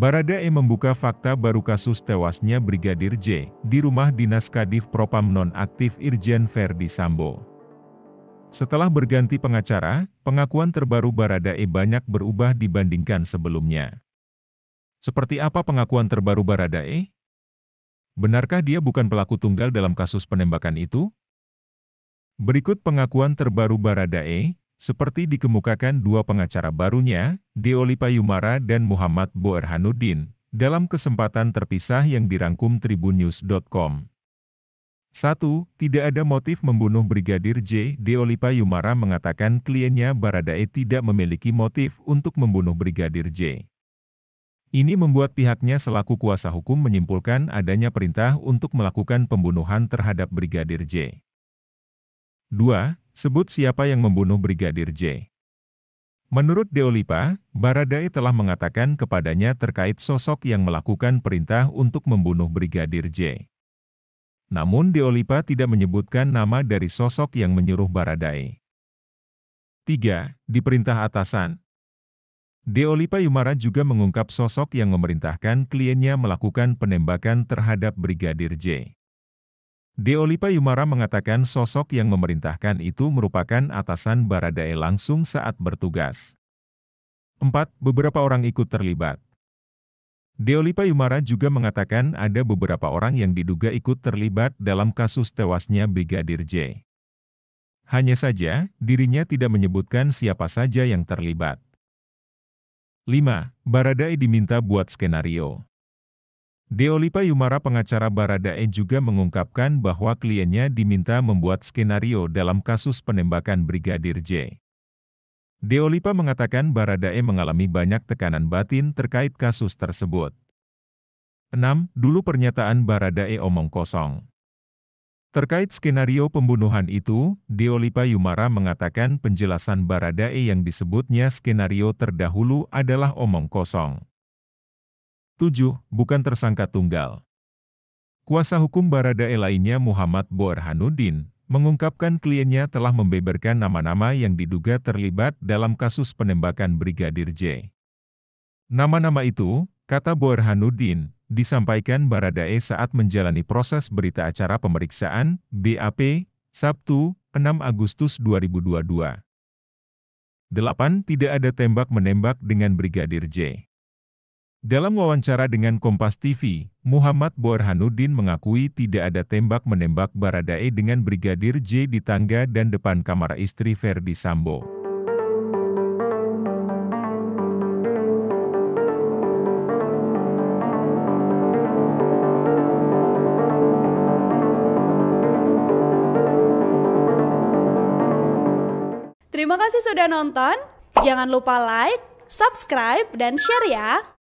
Baradae membuka fakta baru kasus tewasnya Brigadir J di rumah dinas Kadif Propam nonaktif Irjen Verdi Sambo. Setelah berganti pengacara, pengakuan terbaru Baradae banyak berubah dibandingkan sebelumnya. Seperti apa pengakuan terbaru Baradae? Benarkah dia bukan pelaku tunggal dalam kasus penembakan itu? Berikut pengakuan terbaru Baradae seperti dikemukakan dua pengacara barunya, Deolipa Yumara dan Muhammad Boerhanuddin, dalam kesempatan terpisah yang dirangkum tribunnews.com. 1. Tidak ada motif membunuh Brigadir J. Deolipa Yumara mengatakan kliennya Baradae tidak memiliki motif untuk membunuh Brigadir J. Ini membuat pihaknya selaku kuasa hukum menyimpulkan adanya perintah untuk melakukan pembunuhan terhadap Brigadir J. 2. Sebut siapa yang membunuh Brigadir J. Menurut Deolipa, Baradae telah mengatakan kepadanya terkait sosok yang melakukan perintah untuk membunuh Brigadir J. Namun Deolipa tidak menyebutkan nama dari sosok yang menyuruh Baradae. 3. Diperintah atasan. Deolipa Yumara juga mengungkap sosok yang memerintahkan kliennya melakukan penembakan terhadap Brigadir J. Deolipa Yumara mengatakan sosok yang memerintahkan itu merupakan atasan Baradae langsung saat bertugas. 4. Beberapa orang ikut terlibat. Deolipa Yumara juga mengatakan ada beberapa orang yang diduga ikut terlibat dalam kasus tewasnya Brigadir J. Hanya saja, dirinya tidak menyebutkan siapa saja yang terlibat. 5. Baradae diminta buat skenario. Deolipa Yumara pengacara Baradae juga mengungkapkan bahwa kliennya diminta membuat skenario dalam kasus penembakan Brigadir J. Deolipa mengatakan Baradae mengalami banyak tekanan batin terkait kasus tersebut. 6. Dulu pernyataan Baradae omong kosong. Terkait skenario pembunuhan itu, Deolipa Yumara mengatakan penjelasan Baradae yang disebutnya skenario terdahulu adalah omong kosong. 7. Bukan tersangka tunggal. Kuasa hukum Baradae lainnya Muhammad Borhanuddin mengungkapkan kliennya telah membeberkan nama-nama yang diduga terlibat dalam kasus penembakan Brigadir J. Nama-nama itu, kata Borhanuddin, disampaikan Baradae saat menjalani proses berita acara pemeriksaan BAP Sabtu, 6 Agustus 2022. 8. Tidak ada tembak menembak dengan Brigadir J. Dalam wawancara dengan Kompas TV, Muhammad Borhanuddin mengakui tidak ada tembak-menembak Baradae dengan Brigadir J di tangga dan depan kamar istri Ferdi Sambo. Terima kasih sudah nonton. Jangan lupa like, subscribe, dan share ya.